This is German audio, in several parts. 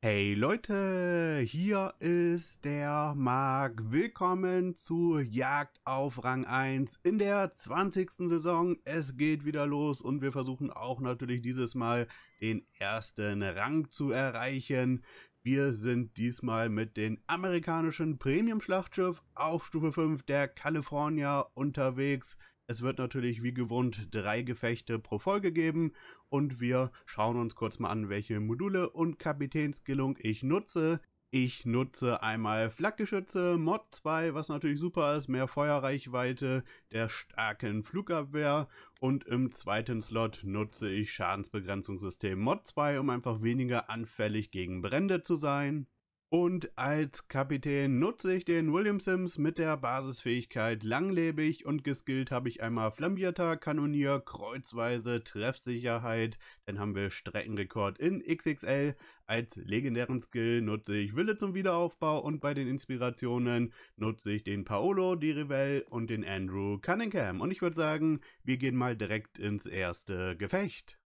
Hey Leute, hier ist der Marc. Willkommen zu Jagd auf Rang 1 in der 20. Saison. Es geht wieder los und wir versuchen auch natürlich dieses Mal den ersten Rang zu erreichen. Wir sind diesmal mit dem amerikanischen Premium-Schlachtschiff auf Stufe 5 der California unterwegs. Es wird natürlich wie gewohnt drei Gefechte pro Folge geben und wir schauen uns kurz mal an, welche Module und Kapitänskillung ich nutze. Ich nutze einmal Flakgeschütze, Mod 2, was natürlich super ist, mehr Feuerreichweite, der starken Flugabwehr und im zweiten Slot nutze ich Schadensbegrenzungssystem Mod 2, um einfach weniger anfällig gegen Brände zu sein. Und als Kapitän nutze ich den William Sims mit der Basisfähigkeit langlebig und geskillt habe ich einmal Flambierter, Kanonier, Kreuzweise, Treffsicherheit, dann haben wir Streckenrekord in XXL. Als legendären Skill nutze ich Wille zum Wiederaufbau und bei den Inspirationen nutze ich den Paolo, die Rivelle und den Andrew Cunningham. Und ich würde sagen, wir gehen mal direkt ins erste Gefecht.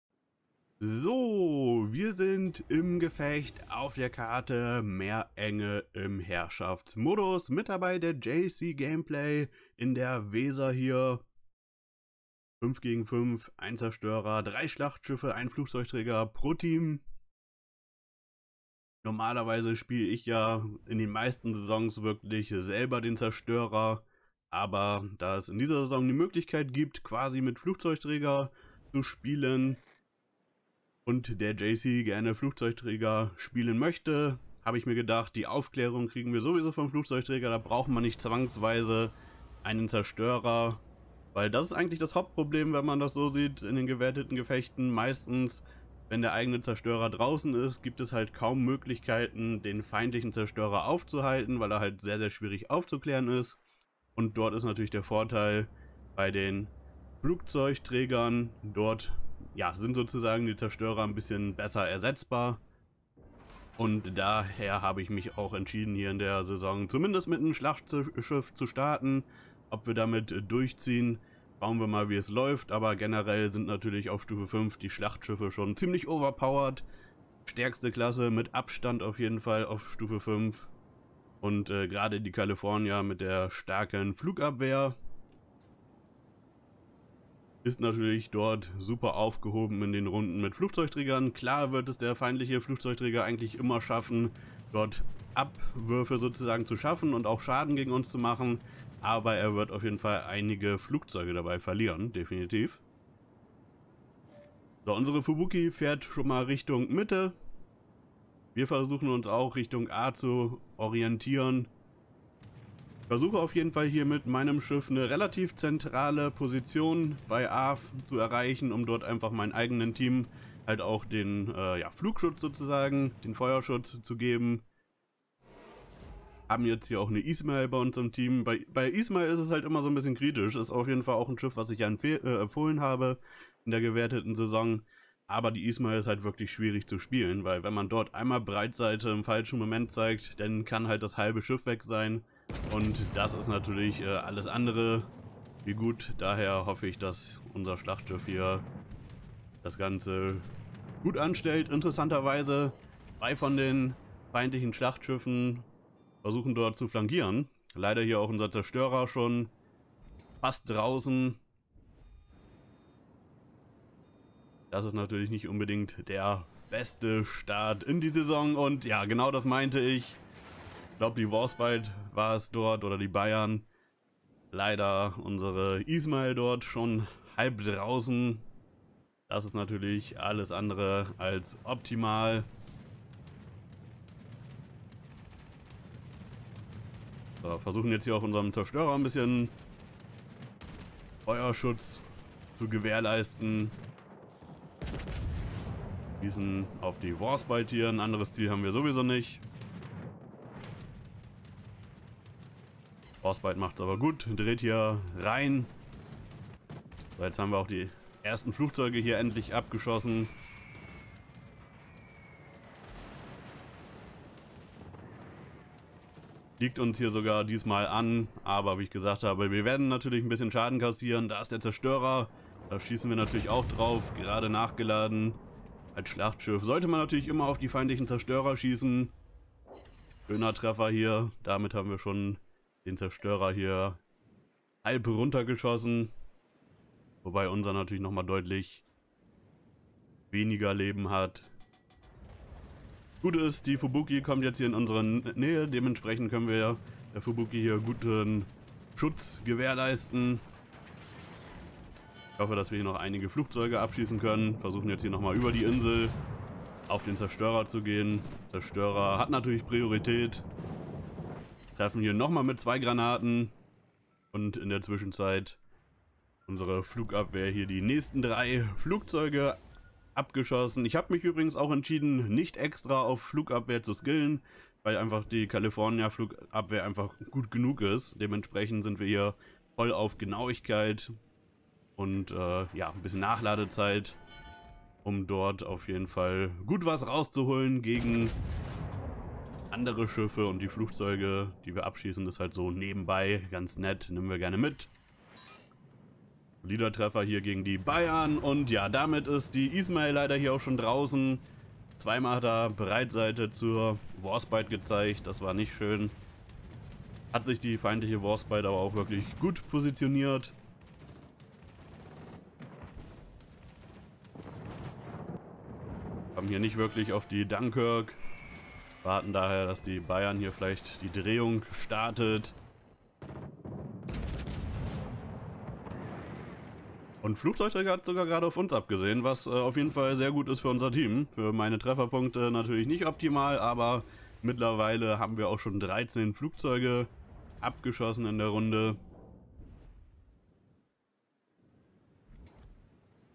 So, wir sind im Gefecht auf der Karte Meerenge im Herrschaftsmodus. Mit dabei der JC Gameplay in der Weser hier. 5 gegen 5, ein Zerstörer, drei Schlachtschiffe, ein Flugzeugträger pro Team. Normalerweise spiele ich ja in den meisten Saisons wirklich selber den Zerstörer. Aber da es in dieser Saison die Möglichkeit gibt, quasi mit Flugzeugträger zu spielen, und der JC gerne Flugzeugträger spielen möchte, habe ich mir gedacht, die Aufklärung kriegen wir sowieso vom Flugzeugträger, da braucht man nicht zwangsweise einen Zerstörer, weil das ist eigentlich das Hauptproblem, wenn man das so sieht in den gewerteten Gefechten. Meistens, wenn der eigene Zerstörer draußen ist, gibt es halt kaum Möglichkeiten, den feindlichen Zerstörer aufzuhalten, weil er halt sehr, sehr schwierig aufzuklären ist. Und dort ist natürlich der Vorteil bei den Flugzeugträgern, dort ja, sind sozusagen die Zerstörer ein bisschen besser ersetzbar. Und daher habe ich mich auch entschieden, hier in der Saison zumindest mit einem Schlachtschiff zu starten. Ob wir damit durchziehen, schauen wir mal, wie es läuft. Aber generell sind natürlich auf Stufe 5 die Schlachtschiffe schon ziemlich overpowered. Stärkste Klasse mit Abstand auf jeden Fall auf Stufe 5. Und äh, gerade die Kalifornier mit der starken Flugabwehr ist natürlich dort super aufgehoben in den Runden mit Flugzeugträgern. Klar wird es der feindliche Flugzeugträger eigentlich immer schaffen, dort Abwürfe sozusagen zu schaffen und auch Schaden gegen uns zu machen. Aber er wird auf jeden Fall einige Flugzeuge dabei verlieren, definitiv. So, unsere Fubuki fährt schon mal Richtung Mitte. Wir versuchen uns auch Richtung A zu orientieren versuche auf jeden Fall hier mit meinem Schiff eine relativ zentrale Position bei AAF zu erreichen, um dort einfach meinem eigenen Team halt auch den äh, ja, Flugschutz sozusagen, den Feuerschutz zu geben. Haben jetzt hier auch eine Ismail bei uns im Team. Bei, bei Ismail ist es halt immer so ein bisschen kritisch. Ist auf jeden Fall auch ein Schiff, was ich ja äh, empfohlen habe in der gewerteten Saison. Aber die Ismail ist halt wirklich schwierig zu spielen, weil wenn man dort einmal Breitseite im falschen Moment zeigt, dann kann halt das halbe Schiff weg sein. Und das ist natürlich äh, alles andere wie gut. Daher hoffe ich, dass unser Schlachtschiff hier das Ganze gut anstellt. Interessanterweise zwei von den feindlichen Schlachtschiffen versuchen dort zu flankieren. Leider hier auch unser Zerstörer schon fast draußen. Das ist natürlich nicht unbedingt der beste Start in die Saison und ja, genau das meinte ich glaube, die Warspite war es dort oder die Bayern. Leider unsere Ismail dort schon halb draußen. Das ist natürlich alles andere als optimal. So, versuchen jetzt hier auf unserem Zerstörer ein bisschen Feuerschutz zu gewährleisten. Gießen auf die Warspite hier. Ein anderes Ziel haben wir sowieso nicht. Frostbite macht's aber gut, dreht hier rein. So, jetzt haben wir auch die ersten Flugzeuge hier endlich abgeschossen. Liegt uns hier sogar diesmal an, aber wie ich gesagt habe, wir werden natürlich ein bisschen Schaden kassieren. Da ist der Zerstörer, da schießen wir natürlich auch drauf, gerade nachgeladen. Als Schlachtschiff sollte man natürlich immer auf die feindlichen Zerstörer schießen. Schöner Treffer hier, damit haben wir schon den Zerstörer hier halb runtergeschossen. Wobei unser natürlich nochmal deutlich weniger Leben hat. Gut ist, die Fubuki kommt jetzt hier in unsere Nähe. Dementsprechend können wir der Fubuki hier guten Schutz gewährleisten. Ich hoffe, dass wir hier noch einige Flugzeuge abschießen können. Versuchen jetzt hier nochmal über die Insel auf den Zerstörer zu gehen. Zerstörer hat natürlich Priorität. Treffen hier nochmal mit zwei Granaten. Und in der Zwischenzeit unsere Flugabwehr hier die nächsten drei Flugzeuge abgeschossen. Ich habe mich übrigens auch entschieden, nicht extra auf Flugabwehr zu skillen, weil einfach die California Flugabwehr einfach gut genug ist. Dementsprechend sind wir hier voll auf Genauigkeit und äh, ja, ein bisschen Nachladezeit, um dort auf jeden Fall gut was rauszuholen gegen andere Schiffe und die Flugzeuge, die wir abschießen, ist halt so nebenbei ganz nett, nehmen wir gerne mit. Liedertreffer hier gegen die Bayern und ja, damit ist die Ismail leider hier auch schon draußen. Zweimal hat er Breitseite zur Warspite gezeigt, das war nicht schön. Hat sich die feindliche Warspite aber auch wirklich gut positioniert. Wir Haben hier nicht wirklich auf die Dunkirk Warten daher, dass die Bayern hier vielleicht die Drehung startet. Und Flugzeugträger hat sogar gerade auf uns abgesehen, was äh, auf jeden Fall sehr gut ist für unser Team. Für meine Trefferpunkte natürlich nicht optimal, aber mittlerweile haben wir auch schon 13 Flugzeuge abgeschossen in der Runde.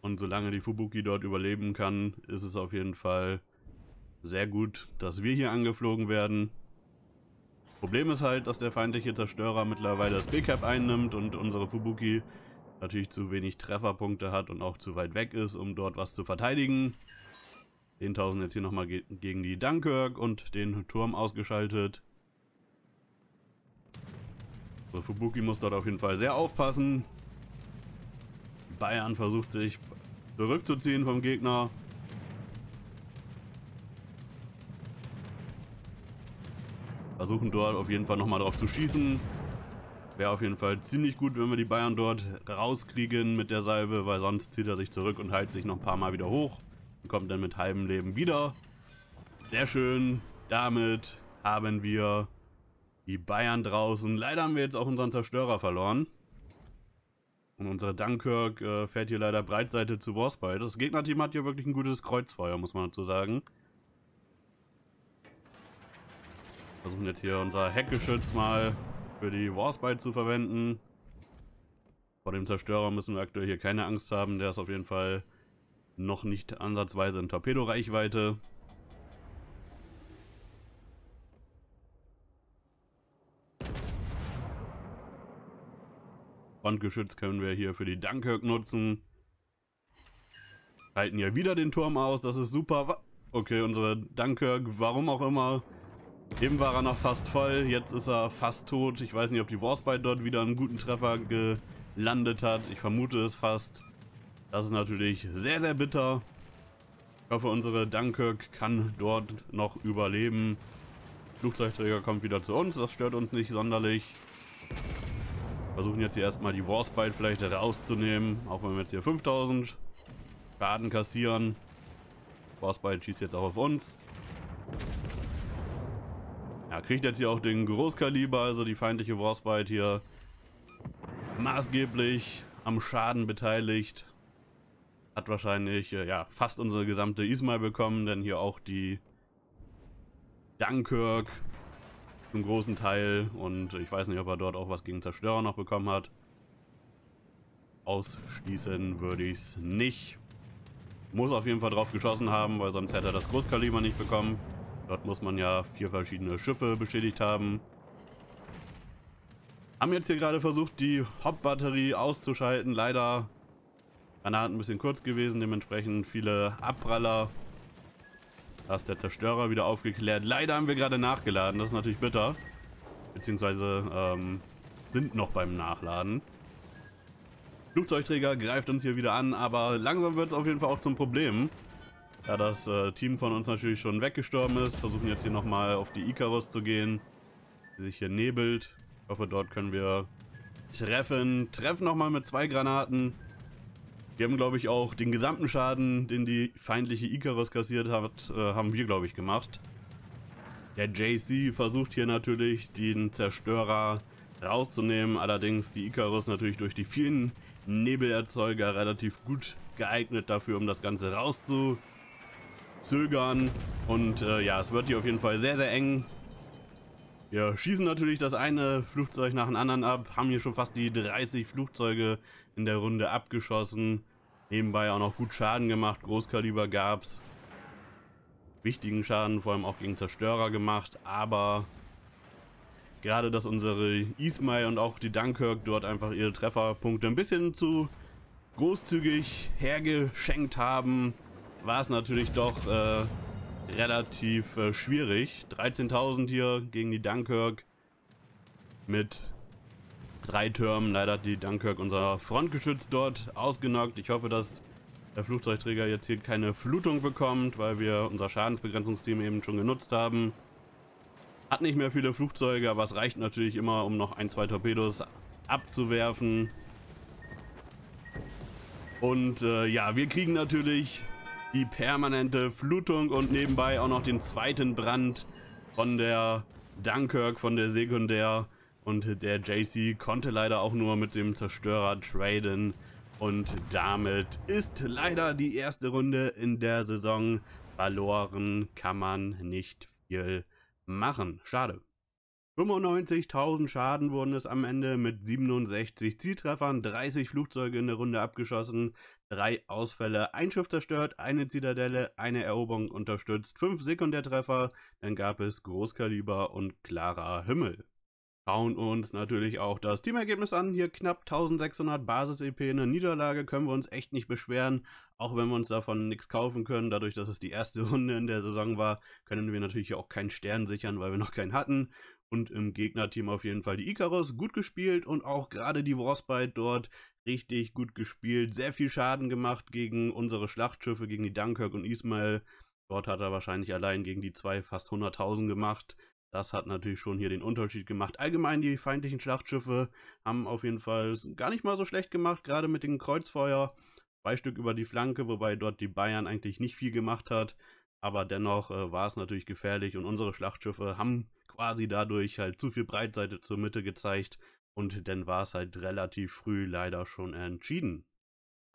Und solange die Fubuki dort überleben kann, ist es auf jeden Fall sehr gut, dass wir hier angeflogen werden. Problem ist halt, dass der feindliche Zerstörer mittlerweile das B-Cap einnimmt und unsere Fubuki natürlich zu wenig Trefferpunkte hat und auch zu weit weg ist, um dort was zu verteidigen. 10.000 jetzt hier nochmal ge gegen die Dunkirk und den Turm ausgeschaltet. So, Fubuki muss dort auf jeden Fall sehr aufpassen. Bayern versucht sich zurückzuziehen vom Gegner. versuchen dort auf jeden Fall nochmal drauf zu schießen. Wäre auf jeden Fall ziemlich gut, wenn wir die Bayern dort rauskriegen mit der Salve, weil sonst zieht er sich zurück und heilt sich noch ein paar Mal wieder hoch und kommt dann mit halbem Leben wieder. Sehr schön. Damit haben wir die Bayern draußen. Leider haben wir jetzt auch unseren Zerstörer verloren. Und unser Dunkirk äh, fährt hier leider Breitseite zu Warspite. Das Gegnerteam hat hier wirklich ein gutes Kreuzfeuer, muss man dazu sagen. Versuchen jetzt hier unser Heckgeschütz mal für die Warspite zu verwenden. Vor dem Zerstörer müssen wir aktuell hier keine Angst haben. Der ist auf jeden Fall noch nicht ansatzweise in Torpedoreichweite. Frontgeschütz können wir hier für die Dunkirk nutzen. Halten hier wieder den Turm aus, das ist super. Okay, unsere Dunkirk, warum auch immer, Eben war er noch fast voll, jetzt ist er fast tot. Ich weiß nicht, ob die Warspite dort wieder einen guten Treffer gelandet hat. Ich vermute es fast. Das ist natürlich sehr, sehr bitter. Ich hoffe, unsere Dunkirk kann dort noch überleben. Flugzeugträger kommt wieder zu uns, das stört uns nicht sonderlich. Versuchen jetzt hier erstmal die Warspite vielleicht rauszunehmen, auch wenn wir jetzt hier 5000 Schaden kassieren. Warspite schießt jetzt auch auf uns. Ja, kriegt jetzt hier auch den Großkaliber, also die feindliche Warspite hier maßgeblich am Schaden beteiligt. Hat wahrscheinlich, äh, ja, fast unsere gesamte Ismail bekommen, denn hier auch die Dunkirk zum großen Teil. Und ich weiß nicht, ob er dort auch was gegen Zerstörer noch bekommen hat. Ausschließen würde ich es nicht. Muss auf jeden Fall drauf geschossen haben, weil sonst hätte er das Großkaliber nicht bekommen. Dort muss man ja vier verschiedene Schiffe beschädigt haben. Haben jetzt hier gerade versucht, die Hauptbatterie auszuschalten. Leider Granaten ein bisschen kurz gewesen, dementsprechend viele Abpraller. Da ist der Zerstörer wieder aufgeklärt. Leider haben wir gerade nachgeladen, das ist natürlich bitter. Beziehungsweise ähm, sind noch beim Nachladen. Flugzeugträger greift uns hier wieder an, aber langsam wird es auf jeden Fall auch zum Problem. Da das äh, Team von uns natürlich schon weggestorben ist, versuchen jetzt hier nochmal auf die Icarus zu gehen, die sich hier nebelt. Ich hoffe, dort können wir treffen. Treffen nochmal mit zwei Granaten. Wir haben, glaube ich, auch den gesamten Schaden, den die feindliche Icarus kassiert hat, äh, haben wir, glaube ich, gemacht. Der JC versucht hier natürlich, den Zerstörer rauszunehmen. Allerdings die Icarus natürlich durch die vielen Nebelerzeuger relativ gut geeignet dafür, um das Ganze rauszunehmen zögern. Und äh, ja, es wird hier auf jeden Fall sehr, sehr eng. Wir schießen natürlich das eine Flugzeug nach dem anderen ab, haben hier schon fast die 30 Flugzeuge in der Runde abgeschossen. Nebenbei auch noch gut Schaden gemacht, Großkaliber gab es. Wichtigen Schaden, vor allem auch gegen Zerstörer gemacht, aber gerade, dass unsere Ismail und auch die Dunkirk dort einfach ihre Trefferpunkte ein bisschen zu großzügig hergeschenkt haben, war es natürlich doch äh, relativ äh, schwierig. 13.000 hier gegen die Dunkirk mit drei Türmen. Leider hat die Dunkirk unser Frontgeschütz dort ausgenockt. Ich hoffe, dass der Flugzeugträger jetzt hier keine Flutung bekommt, weil wir unser Schadensbegrenzungsteam eben schon genutzt haben. Hat nicht mehr viele Flugzeuge, aber es reicht natürlich immer, um noch ein, zwei Torpedos abzuwerfen. Und äh, ja, wir kriegen natürlich die permanente Flutung und nebenbei auch noch den zweiten Brand von der Dunkirk, von der Sekundär. Und der JC konnte leider auch nur mit dem Zerstörer traden. Und damit ist leider die erste Runde in der Saison verloren. Kann man nicht viel machen. Schade. 95.000 Schaden wurden es am Ende mit 67 Zieltreffern, 30 Flugzeuge in der Runde abgeschossen, drei Ausfälle, ein Schiff zerstört, eine Zitadelle, eine Eroberung unterstützt, fünf Sekundärtreffer, dann gab es Großkaliber und klarer Himmel. Schauen uns natürlich auch das Teamergebnis an. Hier knapp 1600 Basis-EP in der Niederlage können wir uns echt nicht beschweren. Auch wenn wir uns davon nichts kaufen können, dadurch, dass es die erste Runde in der Saison war, können wir natürlich auch keinen Stern sichern, weil wir noch keinen hatten. Und im Gegnerteam auf jeden Fall die Icarus, gut gespielt und auch gerade die Warspite dort richtig gut gespielt, sehr viel Schaden gemacht gegen unsere Schlachtschiffe, gegen die Dunkirk und Ismail. Dort hat er wahrscheinlich allein gegen die zwei fast 100.000 gemacht. Das hat natürlich schon hier den Unterschied gemacht. Allgemein die feindlichen Schlachtschiffe haben auf jeden Fall gar nicht mal so schlecht gemacht, gerade mit dem Kreuzfeuer. Zwei Stück über die Flanke, wobei dort die Bayern eigentlich nicht viel gemacht hat. Aber dennoch äh, war es natürlich gefährlich und unsere Schlachtschiffe haben quasi dadurch halt zu viel Breitseite zur Mitte gezeigt und dann war es halt relativ früh leider schon entschieden.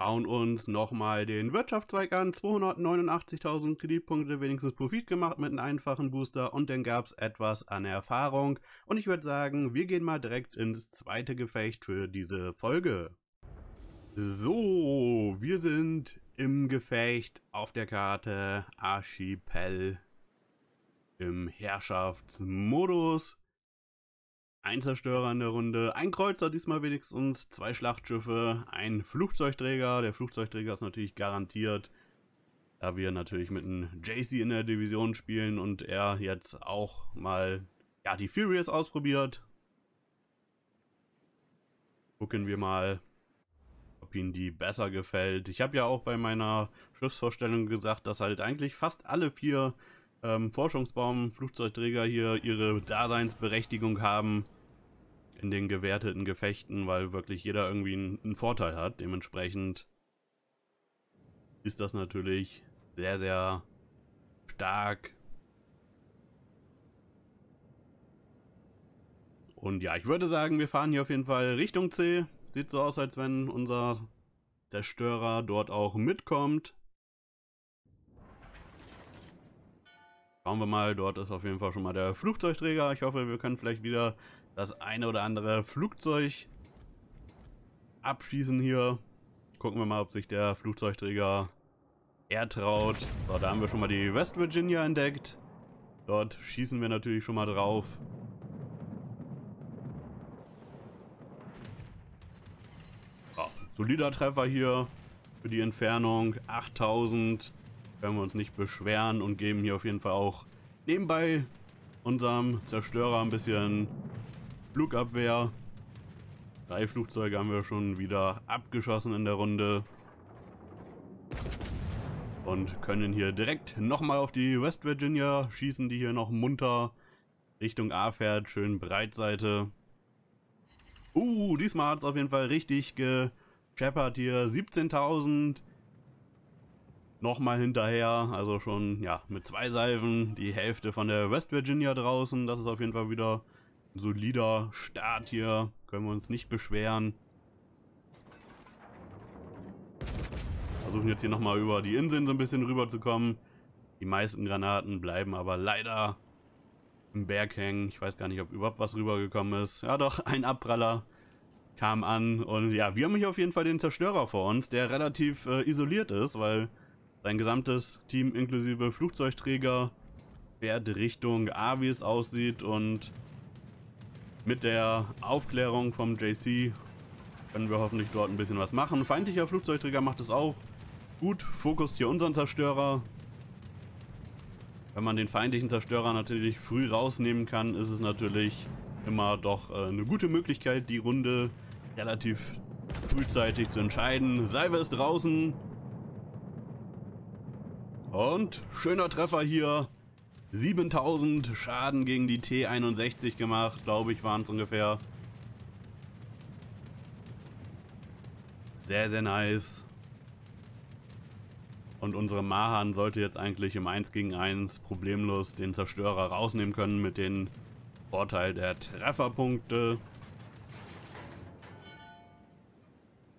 Schauen uns nochmal den Wirtschaftszweig an. 289.000 Kreditpunkte, wenigstens Profit gemacht mit einem einfachen Booster und dann gab es etwas an Erfahrung. Und ich würde sagen, wir gehen mal direkt ins zweite Gefecht für diese Folge. So, wir sind im Gefecht auf der Karte Archipel im Herrschaftsmodus. Ein Zerstörer in der Runde, ein Kreuzer diesmal wenigstens, zwei Schlachtschiffe, ein Flugzeugträger. Der Flugzeugträger ist natürlich garantiert, da wir natürlich mit einem JC in der Division spielen und er jetzt auch mal ja, die Furious ausprobiert. Gucken wir mal, ob ihnen die besser gefällt. Ich habe ja auch bei meiner Schiffsvorstellung gesagt, dass halt eigentlich fast alle vier ähm, Forschungsbaum, Flugzeugträger hier ihre Daseinsberechtigung haben in den gewerteten Gefechten, weil wirklich jeder irgendwie einen, einen Vorteil hat. Dementsprechend ist das natürlich sehr, sehr stark. Und ja, ich würde sagen, wir fahren hier auf jeden Fall Richtung C. Sieht so aus, als wenn unser Zerstörer dort auch mitkommt. Schauen wir mal, dort ist auf jeden Fall schon mal der Flugzeugträger. Ich hoffe, wir können vielleicht wieder das eine oder andere Flugzeug abschießen hier. Gucken wir mal, ob sich der Flugzeugträger ertraut. So, da haben wir schon mal die West Virginia entdeckt. Dort schießen wir natürlich schon mal drauf. Oh, solider Treffer hier für die Entfernung. 8000 können wir uns nicht beschweren und geben hier auf jeden Fall auch nebenbei unserem Zerstörer ein bisschen Flugabwehr. Drei Flugzeuge haben wir schon wieder abgeschossen in der Runde. Und können hier direkt nochmal auf die West Virginia schießen, die hier noch munter Richtung A fährt, schön Breitseite. Uh, diesmal hat es auf jeden Fall richtig gescheppert hier. 17.000 nochmal hinterher. Also schon, ja, mit zwei Salven die Hälfte von der West Virginia draußen. Das ist auf jeden Fall wieder ein solider Start hier. Können wir uns nicht beschweren. Versuchen jetzt hier nochmal über die Inseln so ein bisschen rüber zu kommen. Die meisten Granaten bleiben aber leider im Berg hängen. Ich weiß gar nicht, ob überhaupt was rübergekommen ist. Ja doch, ein Abpraller kam an und ja, wir haben hier auf jeden Fall den Zerstörer vor uns, der relativ äh, isoliert ist, weil sein gesamtes Team inklusive Flugzeugträger fährt Richtung A, wie es aussieht und mit der Aufklärung vom JC können wir hoffentlich dort ein bisschen was machen. Feindlicher Flugzeugträger macht es auch. Gut, fokussiert hier unseren Zerstörer. Wenn man den feindlichen Zerstörer natürlich früh rausnehmen kann, ist es natürlich immer doch äh, eine gute Möglichkeit, die Runde relativ frühzeitig zu entscheiden. Seiwe ist draußen. Und schöner Treffer hier. 7000 Schaden gegen die T61 gemacht, glaube ich, waren es ungefähr. Sehr, sehr nice. Und unsere Mahan sollte jetzt eigentlich im 1 gegen 1 problemlos den Zerstörer rausnehmen können mit dem Vorteil der Trefferpunkte.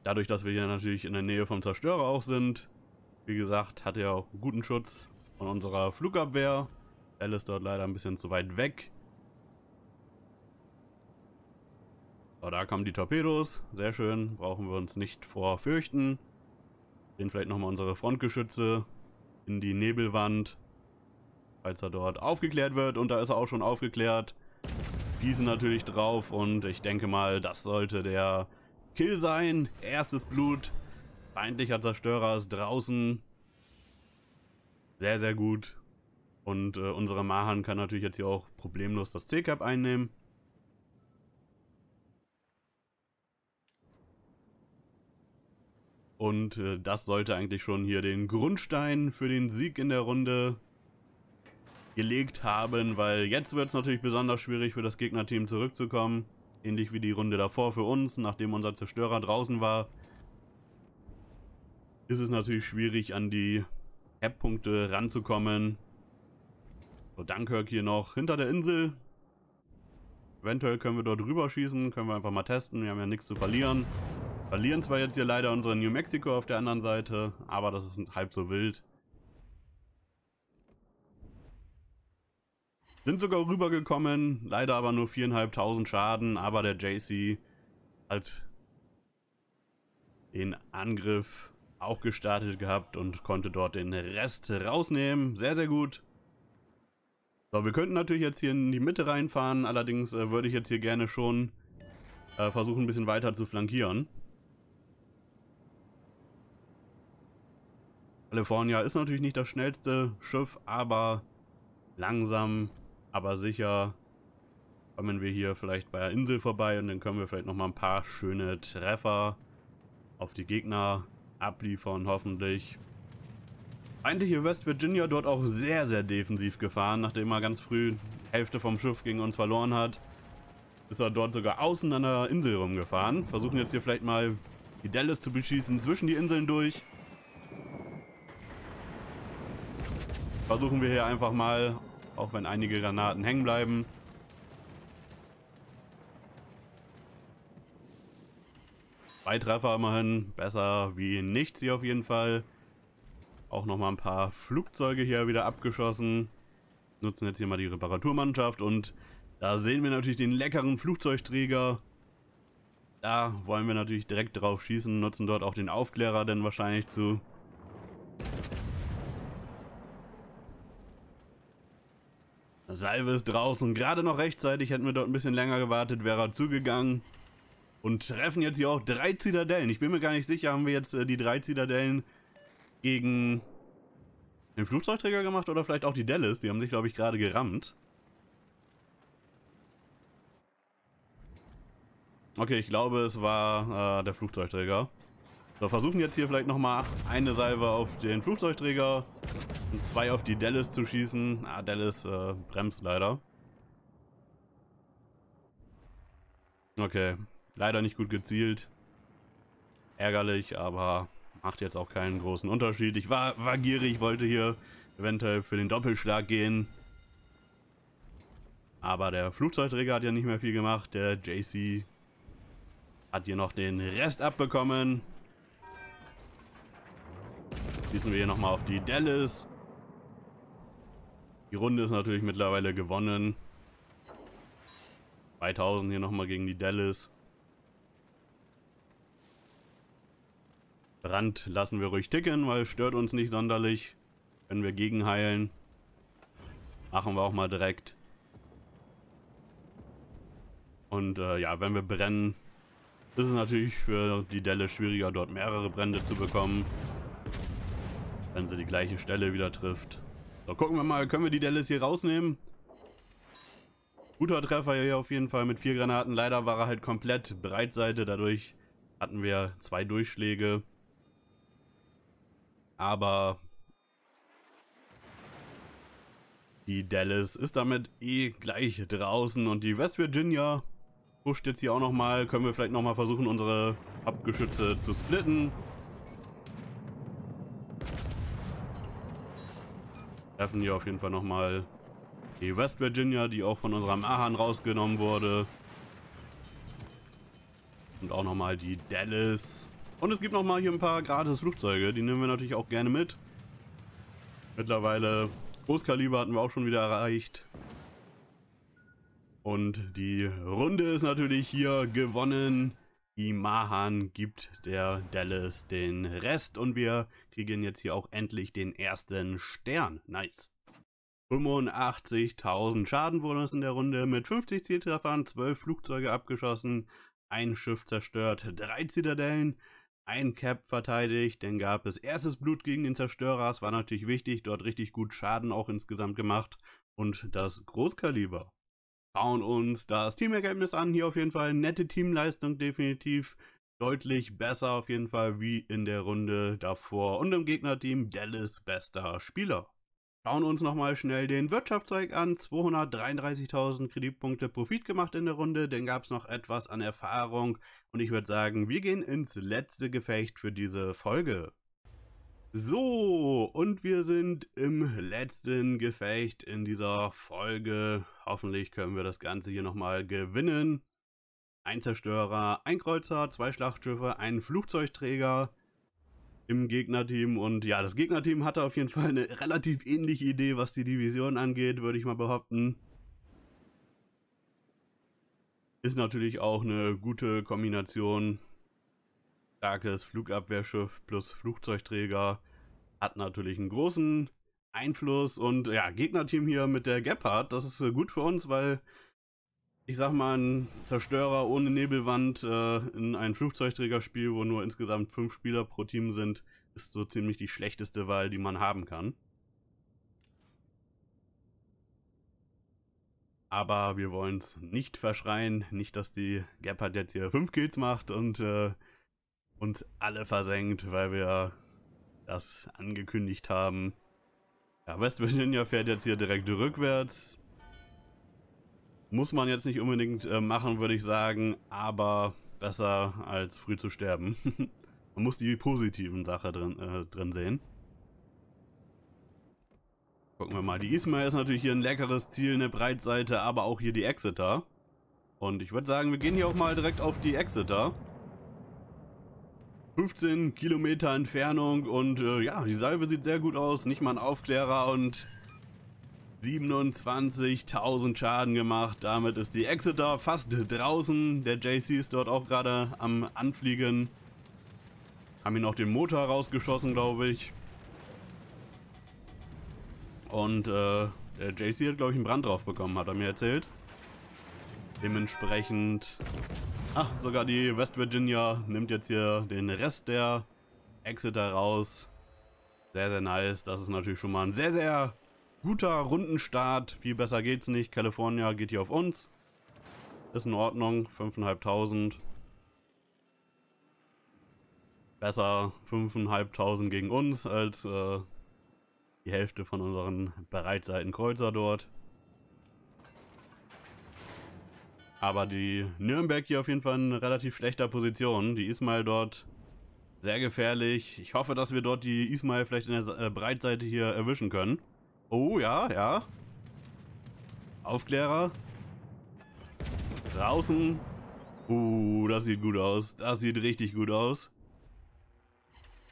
Dadurch, dass wir hier natürlich in der Nähe vom Zerstörer auch sind, wie gesagt, hat er auch guten Schutz von unserer Flugabwehr. Alice ist dort leider ein bisschen zu weit weg. So, da kommen die Torpedos. Sehr schön. Brauchen wir uns nicht vor fürchten. Sehen vielleicht nochmal unsere Frontgeschütze in die Nebelwand. Falls er dort aufgeklärt wird. Und da ist er auch schon aufgeklärt. Gießen natürlich drauf. Und ich denke mal, das sollte der Kill sein. Erstes Blut Feindlicher Zerstörer ist draußen. Sehr, sehr gut. Und äh, unsere Mahan kann natürlich jetzt hier auch problemlos das C-Cup einnehmen. Und äh, das sollte eigentlich schon hier den Grundstein für den Sieg in der Runde gelegt haben, weil jetzt wird es natürlich besonders schwierig für das Gegnerteam zurückzukommen. Ähnlich wie die Runde davor für uns, nachdem unser Zerstörer draußen war ist es natürlich schwierig, an die App-Punkte ranzukommen. So, Dunkirk hier noch hinter der Insel. Eventuell können wir dort rüberschießen, können wir einfach mal testen. Wir haben ja nichts zu verlieren. Verlieren zwar jetzt hier leider unsere New Mexico auf der anderen Seite, aber das ist halb so wild. Sind sogar rübergekommen, leider aber nur 4.500 Schaden, aber der JC hat den Angriff auch gestartet gehabt und konnte dort den Rest rausnehmen. Sehr, sehr gut. So, wir könnten natürlich jetzt hier in die Mitte reinfahren, allerdings äh, würde ich jetzt hier gerne schon äh, versuchen, ein bisschen weiter zu flankieren. California ist natürlich nicht das schnellste Schiff, aber langsam, aber sicher kommen wir hier vielleicht bei der Insel vorbei und dann können wir vielleicht nochmal ein paar schöne Treffer auf die Gegner abliefern, hoffentlich. Eigentlich in West Virginia dort auch sehr, sehr defensiv gefahren, nachdem er ganz früh Hälfte vom Schiff gegen uns verloren hat. Ist er dort sogar außen an der Insel rumgefahren. Versuchen jetzt hier vielleicht mal die Dallas zu beschießen, zwischen die Inseln durch. Versuchen wir hier einfach mal, auch wenn einige Granaten hängen bleiben, Zwei Treffer immerhin, besser wie nichts hier auf jeden Fall. Auch nochmal ein paar Flugzeuge hier wieder abgeschossen. Nutzen jetzt hier mal die Reparaturmannschaft und da sehen wir natürlich den leckeren Flugzeugträger. Da wollen wir natürlich direkt drauf schießen, nutzen dort auch den Aufklärer dann wahrscheinlich zu. Salve ist draußen, gerade noch rechtzeitig, hätten wir dort ein bisschen länger gewartet, wäre er zugegangen. Und treffen jetzt hier auch drei Zitadellen. Ich bin mir gar nicht sicher, haben wir jetzt äh, die drei Zitadellen gegen den Flugzeugträger gemacht oder vielleicht auch die Dallas. Die haben sich, glaube ich, gerade gerammt. Okay, ich glaube, es war äh, der Flugzeugträger. So, versuchen jetzt hier vielleicht nochmal eine Salve auf den Flugzeugträger und zwei auf die Dallas zu schießen. Ah, Dallas äh, bremst leider. Okay, Leider nicht gut gezielt. Ärgerlich, aber macht jetzt auch keinen großen Unterschied. Ich war, war gierig, wollte hier eventuell für den Doppelschlag gehen. Aber der Flugzeugträger hat ja nicht mehr viel gemacht. Der JC hat hier noch den Rest abbekommen. Schließen wir hier nochmal auf die Dallas. Die Runde ist natürlich mittlerweile gewonnen. 2000 hier nochmal gegen die Dallas. Brand lassen wir ruhig ticken, weil stört uns nicht sonderlich. Können wir gegenheilen. Machen wir auch mal direkt. Und äh, ja, wenn wir brennen, ist es natürlich für die Delle schwieriger, dort mehrere Brände zu bekommen. Wenn sie die gleiche Stelle wieder trifft. So, gucken wir mal, können wir die Dallas hier rausnehmen? Guter Treffer hier auf jeden Fall mit vier Granaten. Leider war er halt komplett Breitseite, dadurch hatten wir zwei Durchschläge aber die Dallas ist damit eh gleich draußen und die West Virginia pusht jetzt hier auch nochmal. Können wir vielleicht nochmal versuchen, unsere Abgeschütze zu splitten. Treffen hier auf jeden Fall nochmal die West Virginia, die auch von unserem Ahan rausgenommen wurde. Und auch nochmal die Dallas. Und es gibt noch mal hier ein paar gratis Flugzeuge, die nehmen wir natürlich auch gerne mit. Mittlerweile Großkaliber hatten wir auch schon wieder erreicht. Und die Runde ist natürlich hier gewonnen. Die Mahan gibt der Dallas den Rest und wir kriegen jetzt hier auch endlich den ersten Stern. Nice. 85.000 Schaden wurden uns in der Runde mit 50 Zieltreffern, 12 Flugzeuge abgeschossen, ein Schiff zerstört, drei Zitadellen, ein Cap verteidigt, dann gab es erstes Blut gegen den Zerstörer, es war natürlich wichtig, dort richtig gut Schaden auch insgesamt gemacht und das Großkaliber. Schauen uns das Teamergebnis an, hier auf jeden Fall nette Teamleistung definitiv, deutlich besser auf jeden Fall wie in der Runde davor und im Gegnerteam Dallas bester Spieler. Schauen uns nochmal schnell den Wirtschaftszweig an. 233.000 Kreditpunkte Profit gemacht in der Runde. Dann gab es noch etwas an Erfahrung. Und ich würde sagen, wir gehen ins letzte Gefecht für diese Folge. So, und wir sind im letzten Gefecht in dieser Folge. Hoffentlich können wir das Ganze hier nochmal gewinnen. Ein Zerstörer, ein Kreuzer, zwei Schlachtschiffe, ein Flugzeugträger, im Gegnerteam. Und ja, das Gegnerteam hatte auf jeden Fall eine relativ ähnliche Idee, was die Division angeht, würde ich mal behaupten. Ist natürlich auch eine gute Kombination. Starkes Flugabwehrschiff plus Flugzeugträger hat natürlich einen großen Einfluss. Und ja, Gegnerteam hier mit der Gepard, das ist gut für uns, weil ich sag mal, ein Zerstörer ohne Nebelwand äh, in ein Flugzeugträgerspiel, wo nur insgesamt fünf Spieler pro Team sind, ist so ziemlich die schlechteste Wahl, die man haben kann. Aber wir wollen es nicht verschreien, nicht, dass die Gepard jetzt hier fünf Kills macht und äh, uns alle versenkt, weil wir das angekündigt haben. Ja, West Virginia fährt jetzt hier direkt rückwärts, muss man jetzt nicht unbedingt äh, machen, würde ich sagen, aber besser als früh zu sterben. man muss die positiven Sachen drin, äh, drin sehen. Gucken wir mal. Die Ismail ist natürlich hier ein leckeres Ziel, eine Breitseite, aber auch hier die Exeter. Und ich würde sagen, wir gehen hier auch mal direkt auf die Exeter. 15 Kilometer Entfernung und äh, ja, die Salve sieht sehr gut aus. Nicht mal ein Aufklärer und 27.000 Schaden gemacht. Damit ist die Exeter fast draußen. Der JC ist dort auch gerade am Anfliegen. Haben ihn auch den Motor rausgeschossen, glaube ich. Und äh, der JC hat, glaube ich, einen Brand drauf bekommen, hat er mir erzählt. Dementsprechend... Ah, sogar die West Virginia nimmt jetzt hier den Rest der Exeter raus. Sehr, sehr nice. Das ist natürlich schon mal ein sehr, sehr guter Rundenstart. Viel besser geht's nicht. California geht hier auf uns. Ist in Ordnung. 5.500. Besser 5.500 gegen uns als äh, die Hälfte von unseren Breitseitenkreuzer dort. Aber die Nürnberg hier auf jeden Fall in relativ schlechter Position. Die Ismail dort sehr gefährlich. Ich hoffe, dass wir dort die Ismail vielleicht in der äh, Breitseite hier erwischen können. Oh, ja, ja. Aufklärer. Draußen. Uh, das sieht gut aus. Das sieht richtig gut aus.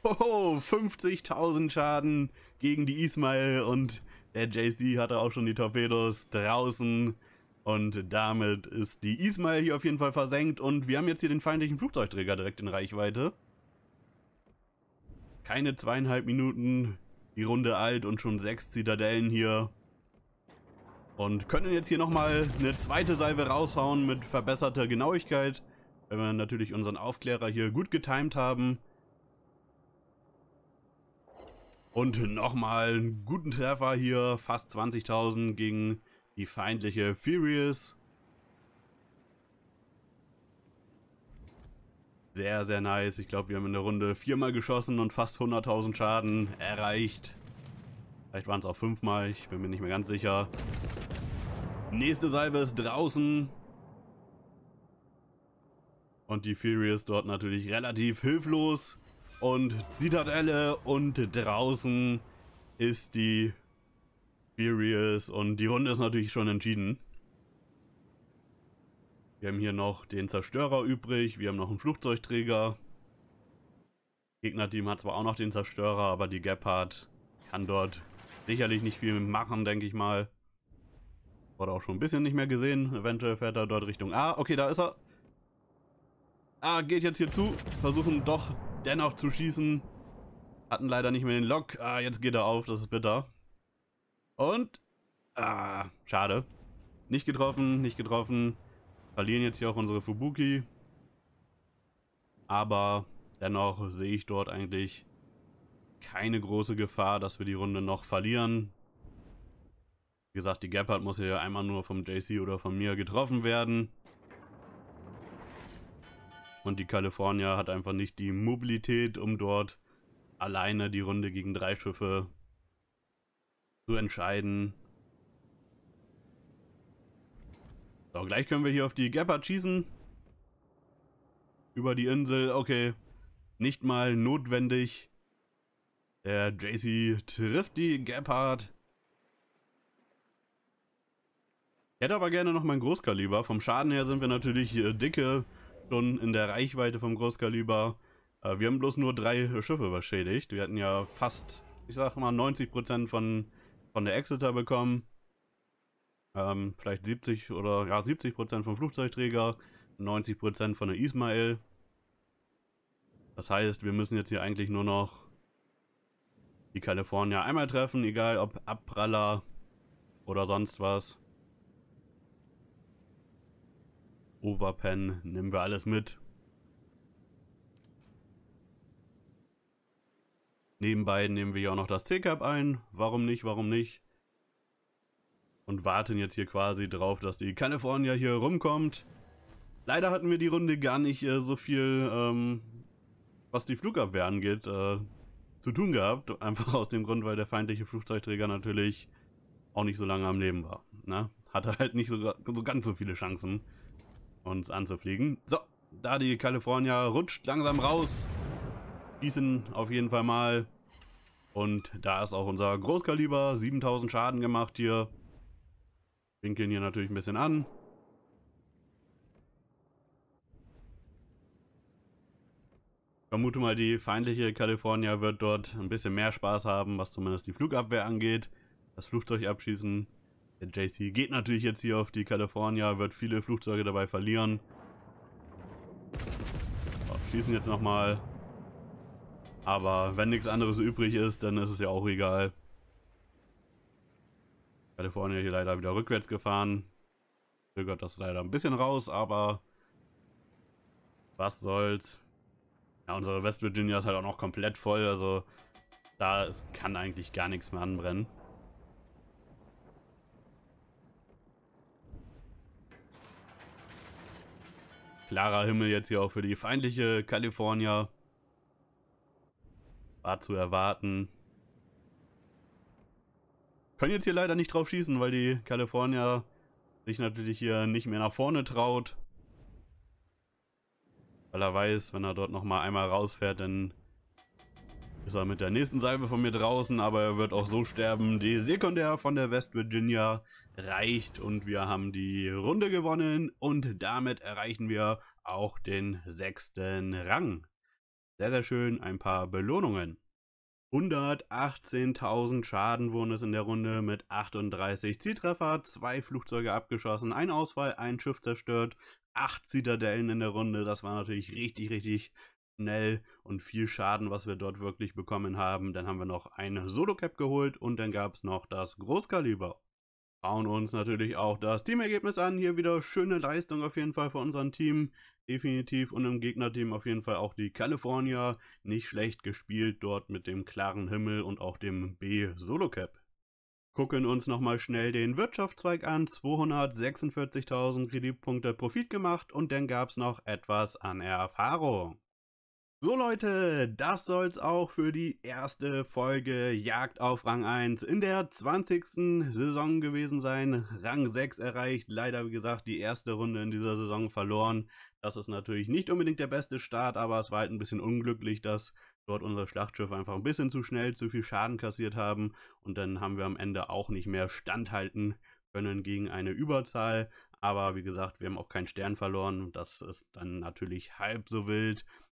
Hoho, 50.000 Schaden gegen die Ismail und der JC hatte auch schon die Torpedos draußen. Und damit ist die Ismail hier auf jeden Fall versenkt und wir haben jetzt hier den feindlichen Flugzeugträger direkt in Reichweite. Keine zweieinhalb Minuten die Runde alt und schon sechs Zitadellen hier. Und können jetzt hier nochmal eine zweite Salve raushauen mit verbesserter Genauigkeit, wenn wir natürlich unseren Aufklärer hier gut getimt haben. Und nochmal einen guten Treffer hier, fast 20.000 gegen die feindliche Furious. Sehr, sehr nice. Ich glaube, wir haben in der Runde viermal geschossen und fast 100.000 Schaden erreicht. Vielleicht waren es auch fünfmal, ich bin mir nicht mehr ganz sicher. Nächste Salve ist draußen. Und die Furious dort natürlich relativ hilflos. Und Zitadelle und draußen ist die Furious. Und die Runde ist natürlich schon entschieden. Wir haben hier noch den Zerstörer übrig, wir haben noch einen Flugzeugträger. Gegnerteam hat zwar auch noch den Zerstörer, aber die Gephardt kann dort sicherlich nicht viel machen, denke ich mal. Wurde auch schon ein bisschen nicht mehr gesehen. Eventuell fährt er dort Richtung Ah, Okay, da ist er. Ah, geht jetzt hier zu. Versuchen doch dennoch zu schießen. Hatten leider nicht mehr den Lock. Ah, jetzt geht er auf. Das ist bitter. Und... Ah, schade. Nicht getroffen, nicht getroffen. Verlieren jetzt hier auch unsere Fubuki. Aber dennoch sehe ich dort eigentlich keine große Gefahr, dass wir die Runde noch verlieren. Wie gesagt, die Gepard muss hier einmal nur vom JC oder von mir getroffen werden. Und die California hat einfach nicht die Mobilität, um dort alleine die Runde gegen drei Schiffe zu entscheiden. So, gleich können wir hier auf die Gepard schießen. Über die Insel, okay. Nicht mal notwendig. Der JC trifft die Gepard. Ich hätte aber gerne noch mein Großkaliber. Vom Schaden her sind wir natürlich äh, dicke schon in der Reichweite vom Großkaliber. Äh, wir haben bloß nur drei Schiffe beschädigt. Wir hatten ja fast, ich sag mal, 90% von, von der Exeter bekommen. Ähm, vielleicht 70 oder ja 70 Prozent vom Flugzeugträger, 90 Prozent von der Ismail. Das heißt, wir müssen jetzt hier eigentlich nur noch die Kalifornier einmal treffen, egal ob Abpraller oder sonst was. Overpen nehmen wir alles mit. Nebenbei nehmen wir hier auch noch das C-Cup ein. Warum nicht, warum nicht? und warten jetzt hier quasi drauf, dass die California hier rumkommt. Leider hatten wir die Runde gar nicht äh, so viel, ähm, was die Flugabwehr angeht, äh, zu tun gehabt. Einfach aus dem Grund, weil der feindliche Flugzeugträger natürlich auch nicht so lange am Leben war. Ne? Hatte halt nicht so, so ganz so viele Chancen, uns anzufliegen. So, da die California rutscht langsam raus. Gießen auf jeden Fall mal. Und da ist auch unser Großkaliber, 7000 Schaden gemacht hier. Winkeln hier natürlich ein bisschen an. Ich vermute mal, die feindliche Kalifornier wird dort ein bisschen mehr Spaß haben, was zumindest die Flugabwehr angeht. Das Flugzeug abschießen. Der JC geht natürlich jetzt hier auf die Kalifornier, wird viele Flugzeuge dabei verlieren. schießen jetzt nochmal. Aber wenn nichts anderes übrig ist, dann ist es ja auch egal. California hier leider wieder rückwärts gefahren. Zögert das leider ein bisschen raus, aber was soll's. Ja, unsere West Virginia ist halt auch noch komplett voll, also da kann eigentlich gar nichts mehr anbrennen. Klarer Himmel jetzt hier auch für die feindliche Kalifornier. War zu erwarten. Können jetzt hier leider nicht drauf schießen, weil die Kalifornier sich natürlich hier nicht mehr nach vorne traut. Weil er weiß, wenn er dort nochmal einmal rausfährt, dann ist er mit der nächsten Salve von mir draußen, aber er wird auch so sterben. Die Sekundär von der West Virginia reicht und wir haben die Runde gewonnen und damit erreichen wir auch den sechsten Rang. Sehr, sehr schön, ein paar Belohnungen. 118.000 Schaden wurden es in der Runde mit 38 Zieltreffer, zwei Flugzeuge abgeschossen, ein Ausfall, ein Schiff zerstört, acht Zitadellen in der Runde. Das war natürlich richtig, richtig schnell und viel Schaden, was wir dort wirklich bekommen haben. Dann haben wir noch eine Solo-Cap geholt und dann gab es noch das Großkaliber. Schauen uns natürlich auch das Teamergebnis an. Hier wieder schöne Leistung auf jeden Fall von unserem Team definitiv und im Gegnerteam auf jeden Fall auch die California. Nicht schlecht gespielt dort mit dem klaren Himmel und auch dem B-Solo-Cap. Gucken uns nochmal schnell den Wirtschaftszweig an. 246.000 Kreditpunkte Profit gemacht und dann gab es noch etwas an Erfahrung. So Leute, das soll's auch für die erste Folge Jagd auf Rang 1 in der 20. Saison gewesen sein. Rang 6 erreicht, leider wie gesagt die erste Runde in dieser Saison verloren. Das ist natürlich nicht unbedingt der beste Start, aber es war halt ein bisschen unglücklich, dass dort unsere Schlachtschiffe einfach ein bisschen zu schnell zu viel Schaden kassiert haben und dann haben wir am Ende auch nicht mehr standhalten können gegen eine Überzahl. Aber wie gesagt, wir haben auch keinen Stern verloren. Das ist dann natürlich halb so wild.